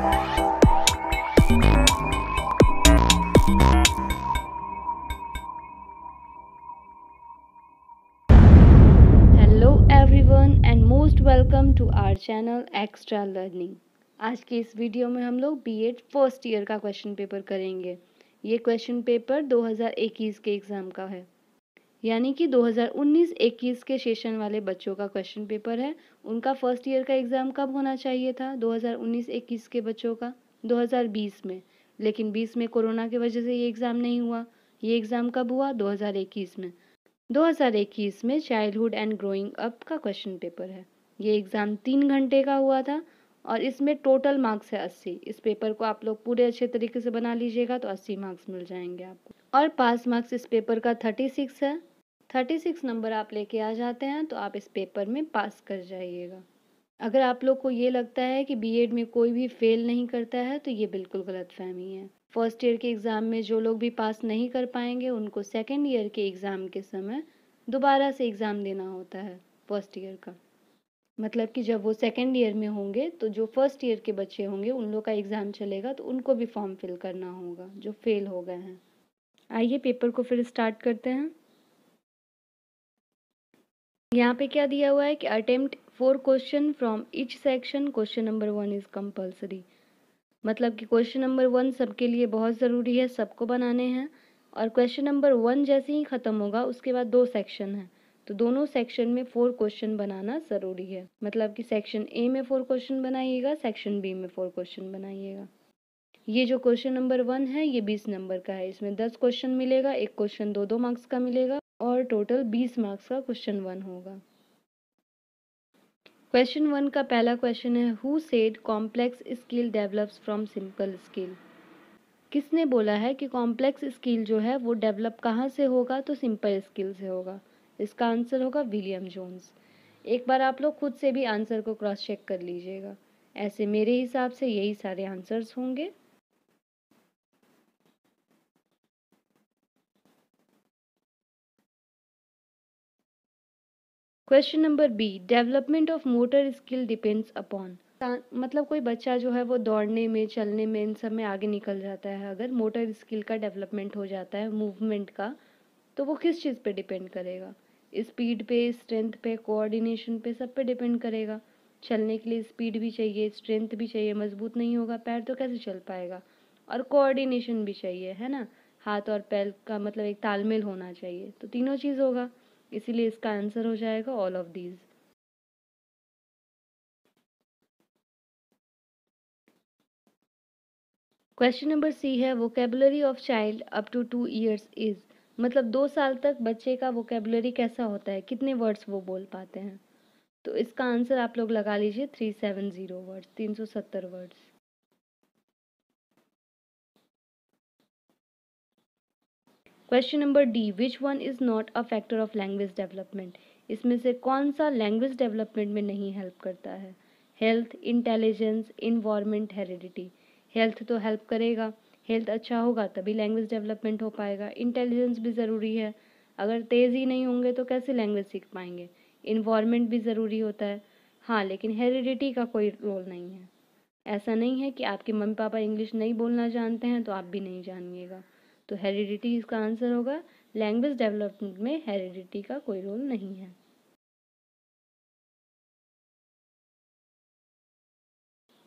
Welcome and most welcome to our channel extra learning आज की इस वीडियो में हम लोग बी एड फर्स्ट ईयर का क्वेश्चन पेपर करेंगे ये क्वेश्चन पेपर 2021 के एग्ज़ाम का है यानी कि 2019-21 के सेशन वाले बच्चों का क्वेश्चन पेपर है उनका फर्स्ट ईयर का एग्ज़ाम कब होना चाहिए था 2019-21 के बच्चों का 2020 में लेकिन 20 में कोरोना की वजह से ये एग्ज़ाम नहीं हुआ ये एग्ज़ाम कब हुआ 2021 में 2021 में चाइल्डहुड एंड ग्रोइंग अप का क्वेश्चन पेपर है ये एग्ज़ाम तीन घंटे का हुआ था और इसमें टोटल मार्क्स है अस्सी इस पेपर को आप लोग पूरे अच्छे तरीके से बना लीजिएगा तो अस्सी मार्क्स मिल जाएंगे आपको और पास मार्क्स इस पेपर का थर्टी सिक्स है थर्टी सिक्स नंबर आप लेके आ जाते हैं तो आप इस पेपर में पास कर जाइएगा अगर आप लोग को ये लगता है कि बी में कोई भी फेल नहीं करता है तो ये बिल्कुल गलत फहमी है फर्स्ट ईयर के एग्ज़ाम में जो लोग भी पास नहीं कर पाएंगे उनको सेकेंड ईयर के एग्ज़ाम के समय दोबारा से एग्ज़ाम देना होता है फर्स्ट ईयर का मतलब कि जब वो सेकेंड ईयर में होंगे तो जो फर्स्ट ईयर के बच्चे होंगे उन लोग का एग्ज़ाम चलेगा तो उनको भी फॉर्म फिल करना होगा जो फेल हो गए हैं आइए पेपर को फिर स्टार्ट करते हैं यहाँ पे क्या दिया हुआ है कि attempt four question from each section question number one is compulsory मतलब कि क्वेश्चन नंबर वन सबके लिए बहुत ज़रूरी है सबको बनाने हैं और क्वेश्चन नंबर वन जैसे ही ख़त्म होगा उसके बाद दो सेक्शन हैं तो दोनों सेक्शन में फोर क्वेश्चन बनाना ज़रूरी है मतलब कि सेक्शन ए में फोर क्वेश्चन बनाइएगा सेक्शन बी में फोर क्वेश्चन बनाइएगा ये जो क्वेश्चन नंबर वन है ये बीस नंबर का है इसमें दस क्वेश्चन मिलेगा एक क्वेश्चन दो दो मार्क्स का मिलेगा और टोटल बीस मार्क्स का क्वेश्चन वन होगा क्वेश्चन वन का पहला क्वेश्चन है who said complex skill develops from simple skill किसने बोला है कि कॉम्प्लेक्स स्किल जो है वो डेवलप कहाँ से होगा तो सिंपल स्किल से होगा इसका आंसर होगा विलियम जोन्स एक बार आप लोग खुद से भी आंसर को क्रॉस चेक कर लीजिएगा ऐसे मेरे हिसाब से यही सारे आंसर्स होंगे question number B development of motor skill depends upon मतलब कोई बच्चा जो है वो दौड़ने में चलने में इन सब में आगे निकल जाता है अगर मोटर स्किल का डेवलपमेंट हो जाता है मूवमेंट का तो वो किस चीज़ पे डिपेंड करेगा स्पीड पे स्ट्रेंथ पे कोऑर्डिनेशन पे सब पे डिपेंड करेगा चलने के लिए स्पीड भी चाहिए स्ट्रेंथ भी चाहिए मजबूत नहीं होगा पैर तो कैसे चल पाएगा और कोऑर्डिनेशन भी चाहिए है ना हाथ और पैर का मतलब एक तालमेल होना चाहिए तो तीनों चीज़ होगा इसीलिए इसका आंसर हो जाएगा all of these question number C है vocabulary of child up to two years is मतलब दो साल तक बच्चे का वोकेबलरी कैसा होता है कितने वर्ड्स वो बोल पाते हैं तो इसका आंसर आप लोग लगा लीजिए थ्री सेवन ज़ीरो वर्ड्स तीन सौ सत्तर words question number D which one is not a factor of language development इसमें से कौन सा लैंग्वेज डेवलपमेंट में नहीं हेल्प करता है health intelligence environment heredity health तो हेल्प करेगा हेल्थ अच्छा होगा तभी लैंग्वेज डेवलपमेंट हो पाएगा इंटेलिजेंस भी ज़रूरी है अगर तेज़ ही नहीं होंगे तो कैसे लैंग्वेज सीख पाएंगे इन्वायरमेंट भी ज़रूरी होता है हाँ लेकिन हेरिडिटी का कोई रोल नहीं है ऐसा नहीं है कि आपके मम्मी पापा इंग्लिश नहीं बोलना जानते हैं तो आप भी नहीं जानिएगा तो हेरिडिटी इसका आंसर होगा लैंग्वेज डेवलपमेंट में हेरिडिटी का कोई रोल नहीं है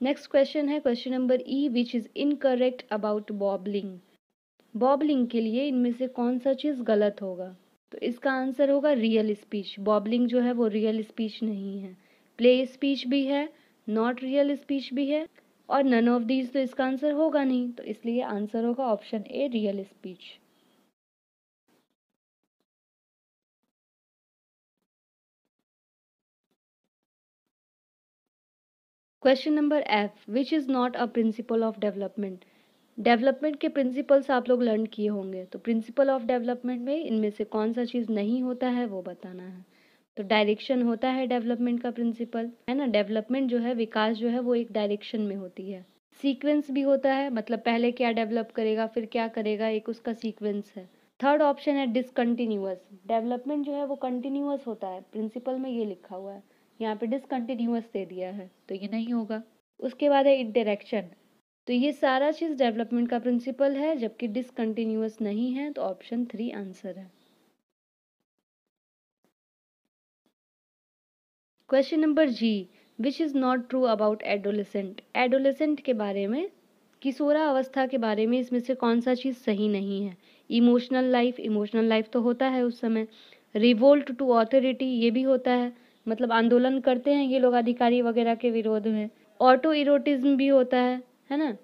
नेक्स्ट क्वेश्चन है question number E which is incorrect about babbling babbling के लिए इनमें से कौन सा चीज़ गलत होगा तो इसका आंसर होगा रियल स्पीच बॉबलिंग जो है वो रियल स्पीच नहीं है प्ले स्पीच भी है नॉट रियल स्पीच भी है और नन ऑफ दीज तो इसका आंसर होगा नहीं तो इसलिए आंसर होगा option A real speech question number F which is not a principle of development development के प्रिंसिपल्स आप लोग लर्न किए होंगे तो प्रिंसिपल ऑफ डेवलपमेंट में इनमें से कौन सा चीज़ नहीं होता है वो बताना है तो डायरेक्शन होता है डेवलपमेंट का प्रिंसिपल है ना डेवलपमेंट जो है विकास जो है वो एक डायरेक्शन में होती है सीक्वेंस भी होता है मतलब पहले क्या डेवलप करेगा फिर क्या करेगा एक उसका सीक्वेंस है थर्ड ऑप्शन है डिसकंटिन्यूस डेवलपमेंट जो है वो कंटिन्यूस होता है प्रिंसिपल में ये लिखा हुआ है यहाँ पे डिसकंटिन्यूस दे दिया है तो ये नहीं होगा उसके बाद है इंटरेक्शन तो ये सारा चीज़ डेवलपमेंट का प्रिंसिपल है जबकि डिसकंटिन्यूस नहीं है तो ऑप्शन थ्री आंसर है question number G which is not true about adolescent adolescent के बारे में किशोरा अवस्था के बारे में इसमें से कौन सा चीज़ सही नहीं है इमोशनल लाइफ इमोशनल लाइफ तो होता है उस समय रिवोल्ट टू ऑथोरिटी ये भी होता है मतलब आंदोलन करते हैं ये लोग अधिकारी वगैरह के विरोध में ऑटो इरोटिज्म भी होता है है ना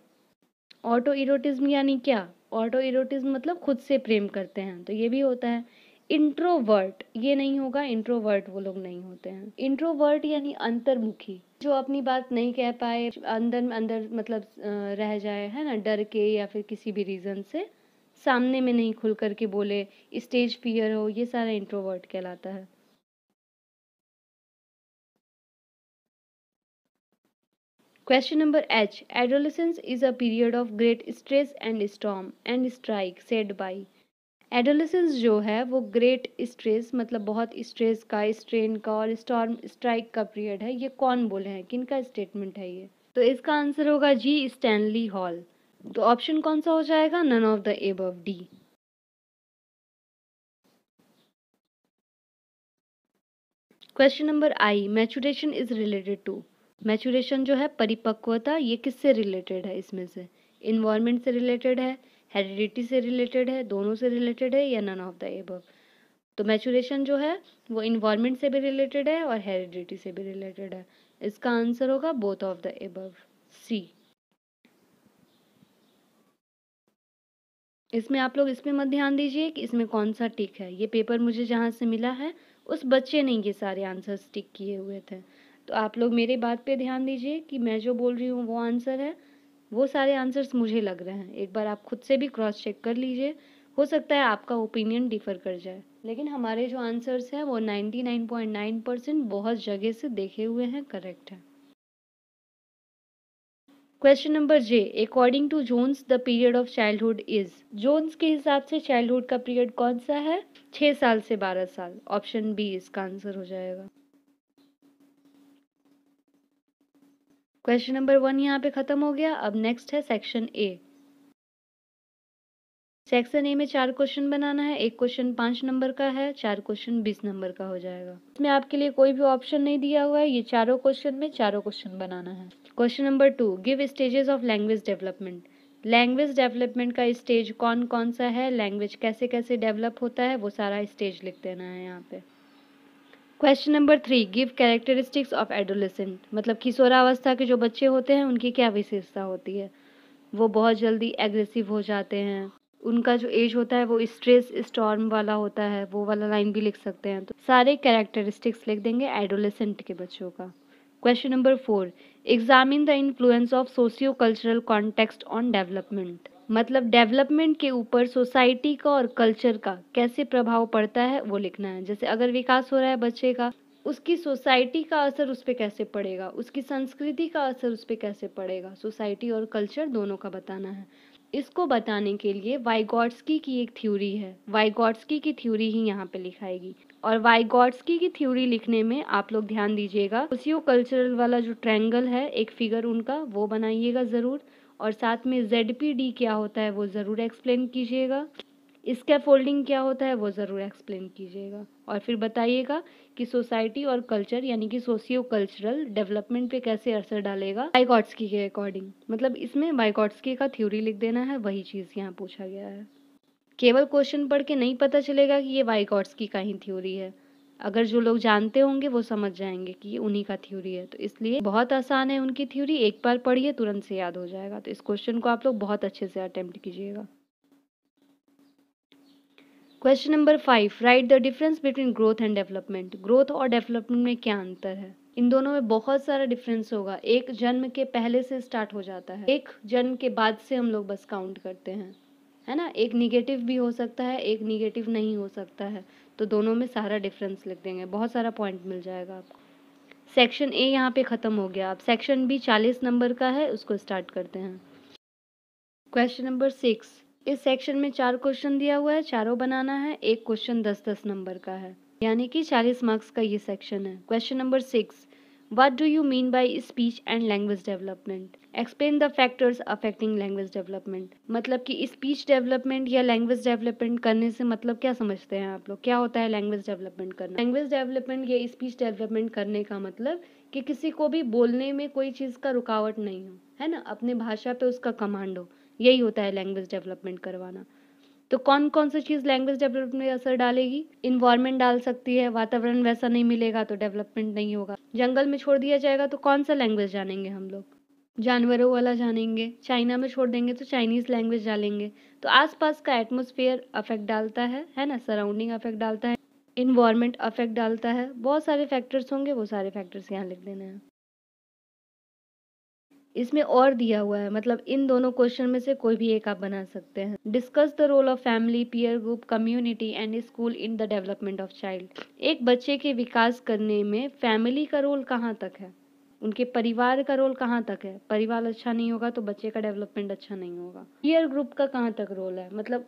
ऑटो इरोटिज्म यानी क्या ऑटो इरोटिज्म मतलब खुद से प्रेम करते हैं तो ये भी होता है इंट्रोवर्ट ये नहीं होगा इंट्रोवर्ट वो लोग नहीं होते हैं इंट्रोवर्ट यानी अंतर्मुखी जो अपनी बात नहीं कह पाए अंदर अंदर मतलब रह जाए है ना डर के या फिर किसी भी रीज़न से सामने में नहीं खुल करके बोले स्टेज फियर हो ये सारा इंट्रोवर्ट कहलाता है question number H adolescence is a period of great stress and storm and strike said by adolescence जो है वो ग्रेट स्ट्रेस मतलब बहुत स्ट्रेस का स्ट्रेन का और स्टॉर्म स्ट्राइक का पीरियड है ये कौन बोले हैं किन का स्टेटमेंट है ये तो इसका आंसर होगा जी स्टैनली हॉल तो ऑप्शन कौन सा हो जाएगा none of the above D question number I maturation is related to maturation जो है परिपक्वता ये किससे रिलेटेड है इसमें से इन्वायरमेंट से रिलेटेड है हेरिडिटी से रिलेटेड है दोनों से रिलेटेड है या नन ऑफ द एबव तो मैचुरेशन जो है वो इन्वायरमेंट से भी रिलेटेड है और हेरिडिटी से भी रिलेटेड है इसका आंसर होगा both of the above C इसमें आप लोग इस पर मत ध्यान दीजिए कि इसमें कौन सा टिक है ये पेपर मुझे जहाँ से मिला है उस बच्चे ने ये सारे आंसर्स टिक किए हुए थे तो आप लोग मेरे बात पे ध्यान दीजिए कि मैं जो बोल रही हूँ वो आंसर है वो सारे आंसर्स मुझे लग रहे हैं एक बार आप खुद से भी क्रॉस चेक कर लीजिए हो सकता है आपका ओपिनियन डिफर कर जाए लेकिन हमारे जो आंसर्स हैं वो 99.9 परसेंट बहुत जगह से देखे हुए हैं करेक्ट है question number J according to Jones the period of childhood is Jones के हिसाब से चाइल्डहुड का पीरियड कौन सा है छः साल से बारह साल ऑप्शन बी इसका आंसर हो जाएगा क्वेश्चन नंबर वन यहाँ पे ख़त्म हो गया अब नेक्स्ट है सेक्शन ए सेक्शन ए में चार क्वेश्चन बनाना है एक क्वेश्चन पांच नंबर का है चार क्वेश्चन बीस नंबर का हो जाएगा इसमें आपके लिए कोई भी ऑप्शन नहीं दिया हुआ है ये चारों क्वेश्चन में चारों क्वेश्चन बनाना है question number two give stages of language development language development का स्टेज कौन कौन सा है लैंग्वेज कैसे कैसे डेवलप होता है वो सारा स्टेज लिख देना है यहाँ पे question number three give characteristics of adolescent मतलब किशोरावस्था के जो बच्चे होते हैं उनकी क्या विशेषता होती है वो बहुत जल्दी एग्रेसिव हो जाते हैं उनका जो एज होता है वो स्ट्रेस स्टॉर्म वाला होता है वो वाला लाइन भी लिख सकते हैं तो सारे कैरेक्टरिस्टिक्स लिख देंगे एडोलेसेंट के बच्चों का question number four examine the influence of socio cultural context on development मतलब डेवलपमेंट के ऊपर सोसाइटी का और कल्चर का कैसे प्रभाव पड़ता है वो लिखना है जैसे अगर विकास हो रहा है बच्चे का उसकी सोसाइटी का असर उस पर कैसे पड़ेगा उसकी संस्कृति का असर उस पर कैसे पड़ेगा सोसाइटी और कल्चर दोनों का बताना है इसको बताने के लिए वाइगॉड्सकी की एक थ्योरी है वाइगॉड्सकी की थ्योरी ही यहाँ पे लिखाएगी और वाइगॉड्सकी की थ्योरी लिखने में आप लोग ध्यान दीजिएगा उसी कल्चरल वाला जो ट्रैंगल है एक फिगर उनका वो बनाइएगा ज़रूर और साथ में जेड पी डी क्या होता है वो ज़रूर एक्सप्लेन कीजिएगा इसका फोल्डिंग क्या होता है वो ज़रूर एक्सप्लेन कीजिएगा और फिर बताइएगा कि सोसाइटी और कल्चर यानी कि सोशियो कल्चरल डेवलपमेंट पे कैसे असर डालेगा बाइकॉट्सकी के अकॉर्डिंग मतलब इसमें बाइकॉट्सकी का थ्योरी लिख देना है वही चीज़ यहाँ पूछा गया है केवल क्वेश्चन पढ़ के नहीं पता चलेगा कि ये की का ही थ्योरी है अगर जो लोग जानते होंगे वो समझ जाएंगे कि ये उन्हीं का थ्योरी है तो इसलिए बहुत आसान है उनकी थ्योरी एक बार पढ़िए तुरंत से याद हो जाएगा तो इस क्वेश्चन को आप लोग बहुत अच्छे से अटेम्प्ट कीजिएगा question number five write the difference between growth and development growth और डेवलपमेंट में क्या अंतर है इन दोनों में बहुत सारा डिफरेंस होगा एक जन्म के पहले से स्टार्ट हो जाता है एक जन्म के बाद से हम लोग बस काउंट करते हैं है ना एक निगेटिव भी हो सकता है एक निगेटिव नहीं हो सकता है तो दोनों में सारा डिफरेंस लिख देंगे बहुत सारा पॉइंट मिल जाएगा आपको सेक्शन ए यहाँ पे ख़त्म हो गया अब सेक्शन बी चालीस नंबर का है उसको स्टार्ट करते हैं क्वेश्चन नंबर सिक्स इस सेक्शन में चार क्वेश्चन दिया हुआ है चारों बनाना है एक क्वेश्चन दस दस नंबर का है यानी कि चालीस मार्क्स का ये सेक्शन है question number six What do you mean by speech and language development? Explain the factors affecting language development. मतलब कि speech development या language development करने से मतलब क्या समझते हैं आप लोग क्या होता है language development करना language development या speech development करने का मतलब कि किसी को भी बोलने में कोई चीज़ का रुकावट नहीं हो है ना अपने भाषा पे उसका कमांड हो यही होता है लैंग्वेज डेवलपमेंट करवाना तो कौन कौन सी चीज़ लैंग्वेज डेवलपमेंट में असर डालेगी इन्वायरमेंट डाल सकती है वातावरण वैसा नहीं मिलेगा तो डेवलपमेंट नहीं होगा जंगल में छोड़ दिया जाएगा तो कौन सा लैंग्वेज जानेंगे हम लोग जानवरों वाला जानेंगे चाइना में छोड़ देंगे तो चाइनीज़ लैंग्वेज डालेंगे तो आसपास का एटमोसफियर अफेक्ट डालता है है ना सराउंडिंग अफेक्ट डालता है इन्वायरमेंट अफेक्ट डालता है बहुत सारे फैक्टर्स होंगे वो सारे फैक्टर्स यहाँ लिख देने हैं इसमें और दिया हुआ है मतलब इन दोनों क्वेश्चन में से कोई भी एक आप बना सकते हैं discuss the role of family peer group community and school in the development of child एक बच्चे के विकास करने में फैमिली का रोल कहाँ तक है उनके परिवार का रोल कहाँ तक है परिवार अच्छा नहीं होगा तो बच्चे का डेवलपमेंट अच्छा नहीं होगा पीयर ग्रुप का कहाँ तक रोल है मतलब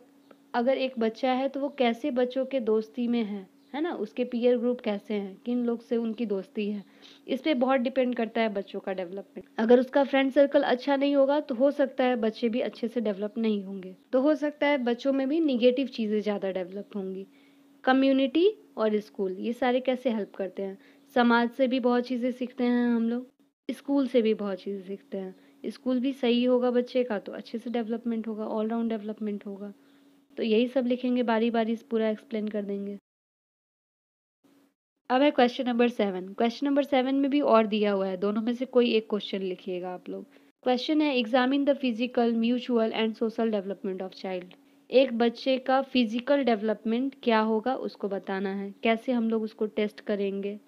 अगर एक बच्चा है तो वो कैसे बच्चों के दोस्ती में है है ना उसके पीयर ग्रुप कैसे हैं किन लोग से उनकी दोस्ती है इस पर बहुत डिपेंड करता है बच्चों का डेवलपमेंट अगर उसका फ्रेंड सर्कल अच्छा नहीं होगा तो हो सकता है बच्चे भी अच्छे से डेवलप नहीं होंगे तो हो सकता है बच्चों में भी निगेटिव चीज़ें ज़्यादा डेवलप होंगी कम्युनिटी और स्कूल ये सारे कैसे हेल्प करते हैं समाज से भी बहुत चीज़ें सीखते हैं हम लोग स्कूल से भी बहुत चीज़ें सीखते हैं स्कूल भी सही होगा बच्चे का तो अच्छे से डेवलपमेंट होगा ऑलराउंड डेवलपमेंट होगा तो यही सब लिखेंगे बारी बारी पूरा एक्सप्लेन कर देंगे अब है question number seven question number seven में भी और दिया हुआ है दोनों में से कोई एक क्वेश्चन लिखिएगा आप लोग क्वेश्चन है examine the physical mutual and social development of child एक बच्चे का फिजिकल डेवलपमेंट क्या होगा उसको बताना है कैसे हम लोग उसको टेस्ट करेंगे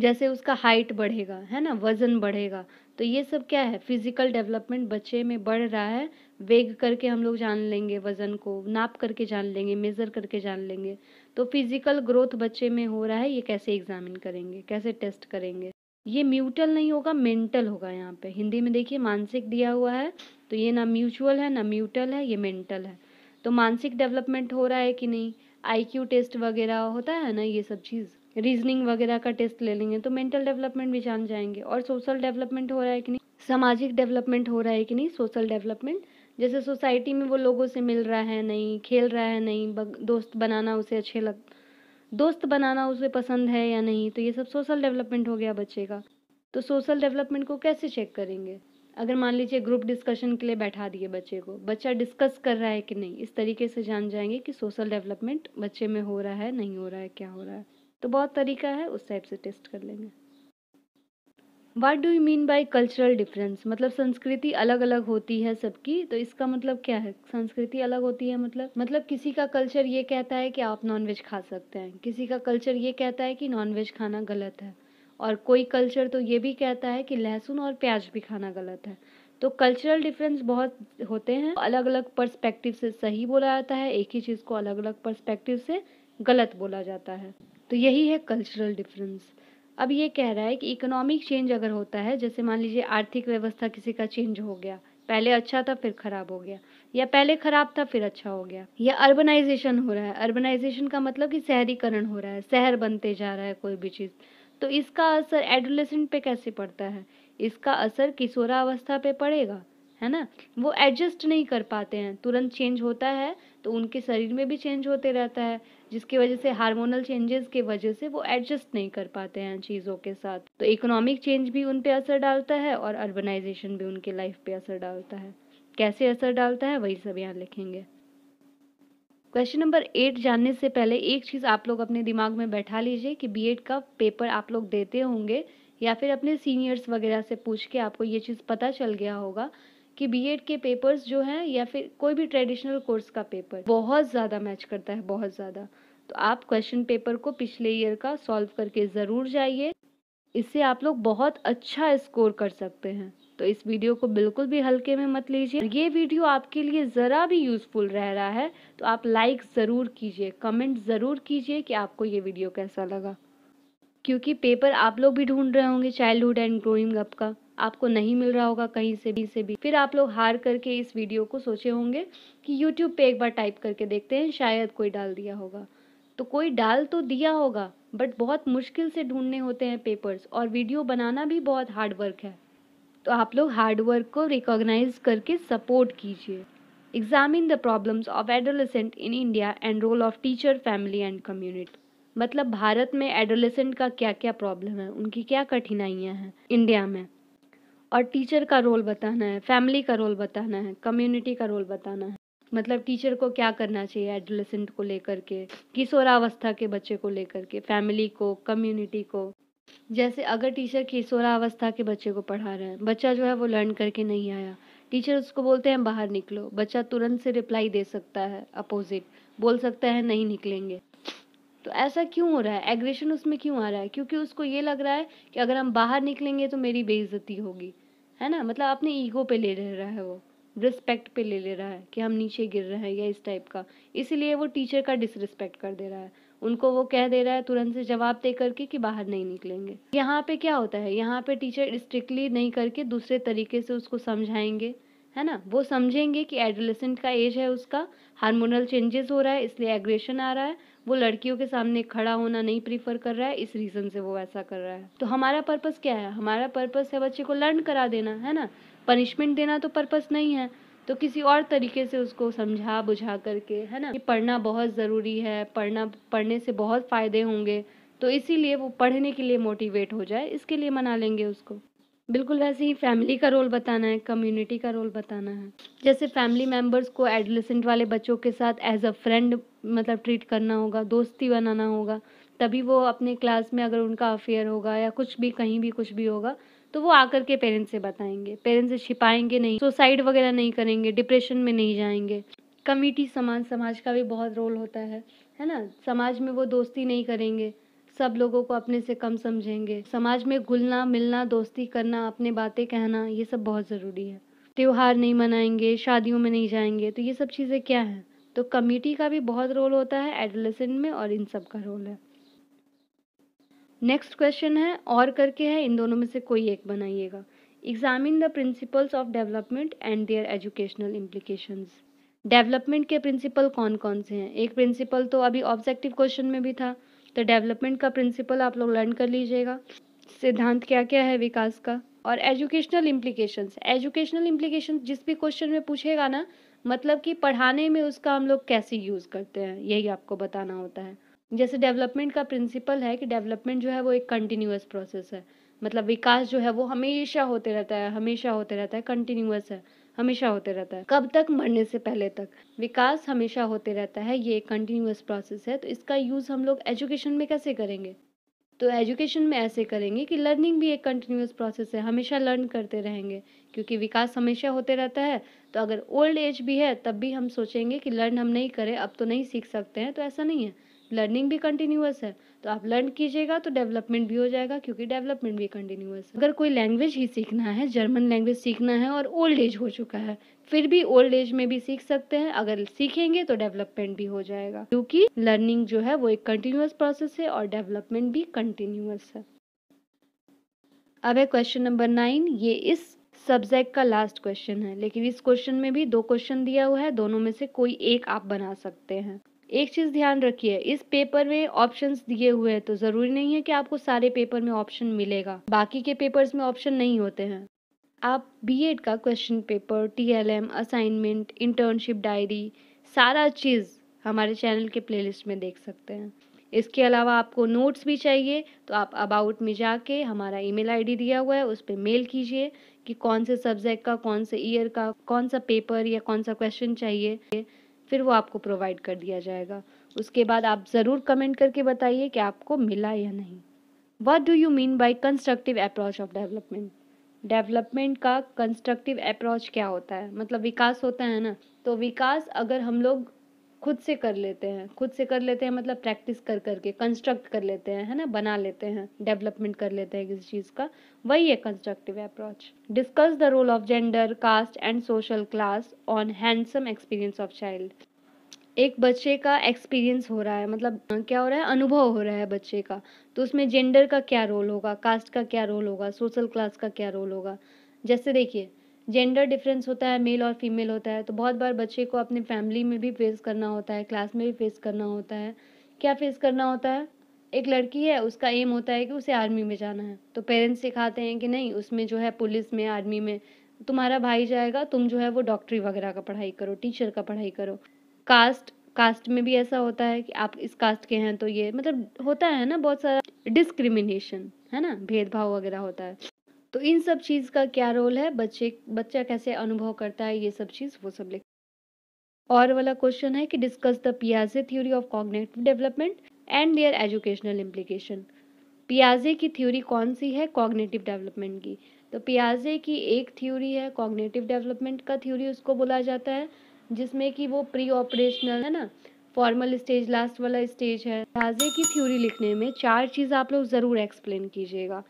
जैसे उसका हाइट बढ़ेगा है ना वज़न बढ़ेगा तो ये सब क्या है फिजिकल डेवलपमेंट बच्चे में बढ़ रहा है वेग करके हम लोग जान लेंगे वज़न को नाप करके जान लेंगे मेज़र करके जान लेंगे तो फिजिकल ग्रोथ बच्चे में हो रहा है ये कैसे एग्जामिन करेंगे कैसे टेस्ट करेंगे ये म्यूटल नहीं होगा मेंटल होगा यहाँ पे हिंदी में देखिए मानसिक दिया हुआ है तो ये ना म्यूचुअल है ना म्यूटल है ये मेंटल है तो मानसिक डेवलपमेंट हो रहा है कि नहीं आईक्यू टेस्ट वगैरह होता है ना ये सब चीज़ रीजनिंग वगैरह का टेस्ट ले लेंगे तो मेंटल डेवलपमेंट भी जान जाएंगे और सोशल डेवलपमेंट हो रहा है कि नहीं सामाजिक डेवलपमेंट हो रहा है कि नहीं सोशल डेवलपमेंट जैसे सोसाइटी में वो लोगों से मिल रहा है नहीं खेल रहा है नहीं दोस्त बनाना उसे अच्छे लग दोस्त बनाना उसे पसंद है या नहीं तो ये सब सोशल डेवलपमेंट हो गया बच्चे का तो सोशल डेवलपमेंट को कैसे चेक करेंगे अगर मान लीजिए ग्रुप डिस्कशन के लिए बैठा दिए बच्चे को बच्चा डिस्कस कर रहा है कि नहीं इस तरीके से जान जाएंगे कि सोशल डेवलपमेंट बच्चे में हो रहा है नहीं हो रहा है क्या हो रहा है तो बहुत तरीका है उस टाइप से टेस्ट कर लेंगे what do you mean by cultural difference मतलब संस्कृति अलग अलग होती है सबकी तो इसका मतलब क्या है संस्कृति अलग होती है मतलब मतलब किसी का कल्चर ये कहता है कि आप नॉनवेज खा सकते हैं किसी का कल्चर ये कहता है कि नॉनवेज खाना गलत है और कोई कल्चर तो ये भी कहता है कि लहसुन और प्याज भी खाना गलत है तो कल्चरल डिफरेंस बहुत होते हैं अलग अलग पर्सपेक्टिव से सही बोला जाता है एक ही चीज़ को अलग अलग पर्सपेक्टिव से गलत बोला जाता है तो यही है कल्चरल डिफरेंस अब ये कह रहा है कि इकोनॉमिक चेंज अगर होता है जैसे मान लीजिए आर्थिक व्यवस्था किसी का चेंज हो गया पहले अच्छा था फिर खराब हो गया या पहले खराब था फिर अच्छा हो गया या अर्बनाइजेशन हो रहा है अर्बनाइजेशन का मतलब कि शहरीकरण हो रहा है शहर बनते जा रहा है कोई भी चीज़ तो इसका असर एडोलेसेंट पे कैसे पड़ता है इसका असर किशोरावस्था पे पड़ेगा है ना वो एडजस्ट नहीं कर पाते हैं तुरंत चेंज होता है तो उनके शरीर में भी चेंज होते रहता है जिसकी वजह से हार्मोनल चेंजेस के वजह से वो एडजस्ट नहीं कर पाते हैं चीज़ों के साथ तो इकोनॉमिक चेंज भी उन पर असर डालता है और अर्बनाइजेशन भी उनके लाइफ पे असर डालता है कैसे असर डालता है वही सब यहाँ लिखेंगे क्वेश्चन नंबर एट जानने से पहले एक चीज़ आप लोग अपने दिमाग में बैठा लीजिए कि बीएड का पेपर आप लोग देते होंगे या फिर अपने सीनियर्स वगैरह से पूछ के आपको ये चीज़ पता चल गया होगा कि बीएड के पेपर्स जो हैं या फिर कोई भी ट्रेडिशनल कोर्स का पेपर बहुत ज़्यादा मैच करता है बहुत ज़्यादा तो आप क्वेश्चन पेपर को पिछले ईयर का सॉल्व करके ज़रूर जाइए इससे आप लोग बहुत अच्छा स्कोर कर सकते हैं तो इस वीडियो को बिल्कुल भी हल्के में मत लीजिए ये वीडियो आपके लिए ज़रा भी यूज़फुल रह रहा है तो आप लाइक ज़रूर कीजिए कमेंट ज़रूर कीजिए कि आपको ये वीडियो कैसा लगा क्योंकि पेपर आप लोग भी ढूंढ रहे होंगे चाइल्डहुड एंड ग्रोइंग अप का आपको नहीं मिल रहा होगा कहीं से भी से भी फिर आप लोग हार करके इस वीडियो को सोचे होंगे कि यूट्यूब पे एक बार टाइप करके देखते हैं शायद कोई डाल दिया होगा तो कोई डाल तो दिया होगा बट बहुत मुश्किल से ढूंढने होते हैं पेपर्स और वीडियो बनाना भी बहुत हार्ड वर्क है तो आप लोग हार्ड वर्क को रिकॉग्नाइज करके सपोर्ट कीजिए examine the problems of adolescent in India and role of teacher family and community मतलब भारत में एडोलेसेंट का क्या क्या प्रॉब्लम है उनकी क्या कठिनाइयाँ हैं इंडिया में और टीचर का रोल बताना है फैमिली का रोल बताना है कम्युनिटी का रोल बताना है मतलब टीचर को क्या करना चाहिए एडोलेसेंट को लेकर के किशोरावस्था के बच्चे को लेकर के फैमिली को कम्युनिटी को जैसे अगर टीचर किशोरावस्था के बच्चे को पढ़ा रहे हैं बच्चा जो है वो लर्न करके नहीं आया टीचर उसको बोलते हैं बाहर निकलो बच्चा तुरंत से रिप्लाई दे सकता है अपोजिट बोल सकता है नहीं निकलेंगे तो ऐसा क्यों हो रहा है एग्रेशन उसमें क्यों आ रहा है क्योंकि उसको ये लग रहा है कि अगर हम बाहर निकलेंगे तो मेरी बेइज्जती होगी है ना मतलब अपने ईगो पे ले रह रहा है वो रिस्पेक्ट पे ले ले रहा है कि हम नीचे गिर रहे हैं या इस टाइप का इसीलिए वो टीचर का डिसरिस्पेक्ट कर दे रहा है उनको वो कह दे रहा है तुरंत से जवाब दे करके कि बाहर नहीं निकलेंगे यहाँ पे क्या होता है यहाँ पे टीचर स्ट्रिक्टली नहीं करके दूसरे तरीके से उसको समझाएंगे है ना वो समझेंगे कि एडोलेसेंट का एज है उसका हार्मोनल चेंजेस हो रहा है इसलिए एग्रेशन आ रहा है वो लड़कियों के सामने खड़ा होना नहीं प्रीफर कर रहा है इस रीज़न से वो ऐसा कर रहा है तो हमारा पर्पस क्या है हमारा पर्पस है बच्चे को लर्न करा देना है ना पनिशमेंट देना तो पर्पस नहीं है तो किसी और तरीके से उसको समझा बुझा करके है ना ये पढ़ना बहुत ज़रूरी है पढ़ना पढ़ने से बहुत फ़ायदे होंगे तो इसीलिए वो पढ़ने के लिए मोटिवेट हो जाए इसके लिए मना लेंगे उसको बिल्कुल वैसे ही फैमिली का रोल बताना है कम्युनिटी का रोल बताना है जैसे फैमिली मेम्बर्स को एडलिसेंट वाले बच्चों के साथ एज अ फ्रेंड मतलब ट्रीट करना होगा दोस्ती बनाना होगा तभी वो अपने क्लास में अगर उनका अफेयर होगा या कुछ भी कहीं भी कुछ भी होगा तो वो आकर के पेरेंट्स से बताएंगे पेरेंट्स से छिपाएंगे नहीं सुसाइड वगैरह नहीं करेंगे डिप्रेशन में नहीं जाएंगे कमिटी समाज समाज का भी बहुत रोल होता है है ना समाज में वो दोस्ती नहीं करेंगे सब लोगों को अपने से कम समझेंगे समाज में घुलना मिलना दोस्ती करना अपने बातें कहना ये सब बहुत ज़रूरी है त्यौहार नहीं मनाएंगे शादियों में नहीं जाएंगे तो ये सब चीज़ें क्या हैं तो कमिटी का भी बहुत रोल होता है एडोलेसेंट में और इन सब का रोल है नेक्स्ट क्वेश्चन है और करके है इन दोनों में से कोई एक बनाइएगा examine the principles of development and their educational implications development के प्रिंसिपल कौन कौन से हैं एक प्रिंसिपल तो अभी ऑब्जेक्टिव क्वेश्चन में भी था तो डेवलपमेंट का प्रिंसिपल आप लोग लर्न कर लीजिएगा सिद्धांत क्या क्या है विकास का और एजुकेशनल इम्प्लीकेशंस एजुकेशनल इम्प्लीकेशन जिस भी क्वेश्चन में पूछेगा ना मतलब कि पढ़ाने में उसका हम लोग कैसे यूज़ करते हैं यही आपको बताना होता है जैसे डेवलपमेंट का प्रिंसिपल है कि डेवलपमेंट जो है वो एक कंटिन्यूस प्रोसेस है मतलब विकास जो है वो हमेशा होते रहता है हमेशा होते रहता है कंटिन्यूस है हमेशा होते रहता है कब तक मरने से पहले तक विकास हमेशा होते रहता है ये कंटिन्यूस प्रोसेस है तो इसका यूज़ हम लोग एजुकेशन में कैसे करेंगे तो एजुकेशन में ऐसे करेंगे कि लर्निंग भी एक कंटिन्यूस प्रोसेस है हमेशा लर्न करते रहेंगे क्योंकि विकास हमेशा होते रहता है तो अगर ओल्ड एज भी है तब भी हम सोचेंगे कि लर्न हम नहीं करें अब तो नहीं सीख सकते हैं तो ऐसा नहीं है लर्निंग भी कंटिन्यूस है तो आप लर्न कीजिएगा तो डेवलपमेंट भी हो जाएगा क्योंकि डेवलपमेंट भी कंटिन्यूस है अगर कोई लैंग्वेज ही सीखना है जर्मन लैंग्वेज सीखना है और ओल्ड एज हो चुका है फिर भी ओल्ड एज में भी सीख सकते हैं अगर सीखेंगे तो डेवलपमेंट भी हो जाएगा क्योंकि लर्निंग जो है वो एक कंटिन्यूस प्रोसेस है और डेवलपमेंट भी कंटिन्यूस है अब है क्वेश्चन नंबर नाइन ये इस सब्जेक्ट का लास्ट क्वेश्चन है लेकिन इस क्वेश्चन में भी दो क्वेश्चन दिया हुआ है दोनों में से कोई एक आप बना सकते हैं एक चीज़ ध्यान रखिए इस पेपर में ऑप्शंस दिए हुए हैं तो ज़रूरी नहीं है कि आपको सारे पेपर में ऑप्शन मिलेगा बाकी के पेपर्स में ऑप्शन नहीं होते हैं आप बीएड का question paper TLM assignment internship diary सारा चीज़ हमारे चैनल के प्लेलिस्ट में देख सकते हैं इसके अलावा आपको नोट्स भी चाहिए तो आप अबाउट में जाके हमारा ईमेल आईडी दिया हुआ है उस पर मेल कीजिए कि कौन से सब्जेक्ट का कौन से ईयर का कौन सा पेपर या कौन सा क्वेश्चन चाहिए फिर वो आपको प्रोवाइड कर दिया जाएगा उसके बाद आप ज़रूर कमेंट करके बताइए कि आपको मिला या नहीं what do you mean by constructive approach of development development का कंस्ट्रक्टिव अप्रोच क्या होता है मतलब विकास होता है ना तो विकास अगर हम लोग खुद से कर लेते हैं खुद से कर लेते हैं मतलब प्रैक्टिस कर करके कंस्ट्रक्ट कर लेते हैं है ना बना लेते हैं डेवलपमेंट कर लेते हैं किसी चीज़ का वही है constructive approach discuss the role of gender caste and social class on handsome experience of child एक बच्चे का एक्सपीरियंस हो रहा है मतलब क्या हो रहा है अनुभव हो रहा है बच्चे का तो उसमें जेंडर का क्या रोल होगा कास्ट का क्या रोल होगा सोशल क्लास का क्या रोल होगा जैसे देखिए जेंडर डिफरेंस होता है मेल और फीमेल होता है तो बहुत बार बच्चे को अपने फैमिली में भी फेस करना होता है क्लास में भी फेस करना होता है क्या फेस करना होता है एक लड़की है उसका एम होता है कि उसे आर्मी में जाना है तो पेरेंट्स सिखाते हैं कि नहीं उसमें जो है पुलिस में आर्मी में तुम्हारा भाई जाएगा तुम जो है वो डॉक्टरी वगैरह का पढ़ाई करो टीचर का पढ़ाई करो कास्ट कास्ट में भी ऐसा होता है कि आप इस कास्ट के हैं तो ये मतलब होता है ना बहुत सारा डिस्क्रिमिनेशन है ना भेदभाव वगैरह होता है तो इन सब चीज़ का क्या रोल है बच्चे बच्चा कैसे अनुभव करता है ये सब चीज़ वो सब लिख और वाला क्वेश्चन है कि discuss the पियाजे theory of cognitive development and their educational implication पियाजे की थ्योरी कौन सी है कॉग्नेटिव डेवलपमेंट की तो पियाजे की एक थ्योरी है कॉग्नेटिव डेवलपमेंट का थ्योरी उसको बोला जाता है जिसमें कि वो प्री ऑपरेशनल है ना फॉर्मल स्टेज लास्ट वाला स्टेज है पियाजे की थ्योरी लिखने में चार चीज़ आप लोग ज़रूर एक्सप्लेन कीजिएगा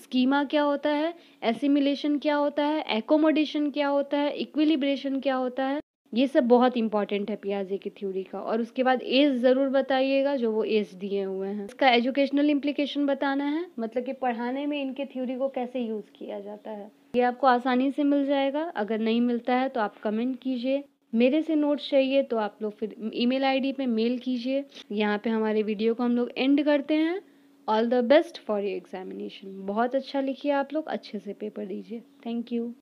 स्कीमा क्या होता है एसिमिलेशन क्या होता है एकोमोडेशन क्या होता है इक्विलिब्रेशन क्या होता है ये सब बहुत इंपॉर्टेंट है पियाजे की थ्योरी का और उसके बाद एज ज़रूर बताइएगा जो वो एज दिए हुए हैं इसका एजुकेशनल इम्प्लीकेशन बताना है मतलब कि पढ़ाने में इनके थ्योरी को कैसे यूज़ किया जाता है ये आपको आसानी से मिल जाएगा अगर नहीं मिलता है तो आप कमेंट कीजिए मेरे से नोट्स चाहिए तो आप लोग फिर ईमेल आईडी पे मेल कीजिए यहाँ पे हमारे वीडियो को हम लोग एंड करते हैं all the best for your examination बहुत अच्छा लिखिए आप लोग अच्छे से पेपर दीजिए थैंक यू